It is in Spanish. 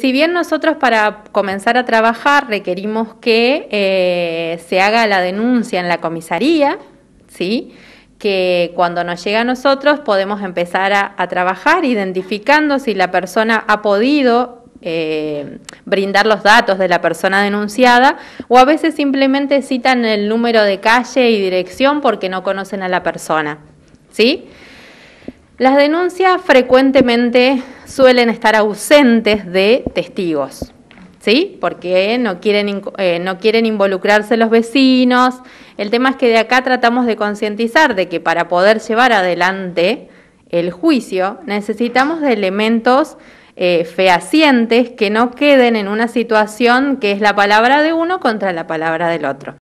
Si bien nosotros para comenzar a trabajar requerimos que eh, se haga la denuncia en la comisaría, ¿sí? que cuando nos llega a nosotros podemos empezar a, trabajar identificando si la persona ha podido eh, brindar los datos de la persona denunciada o a veces simplemente citan el número de calle y dirección porque no conocen a la persona. ¿Sí? Las denuncias frecuentemente suelen estar ausentes de testigos, ¿sí? Porque no quieren, eh, no quieren involucrarse los vecinos. El tema es que de acá tratamos de concientizar de que para poder llevar adelante el juicio necesitamos de elementos eh, fehacientes que no queden en una situación que es la palabra de uno contra la palabra del otro.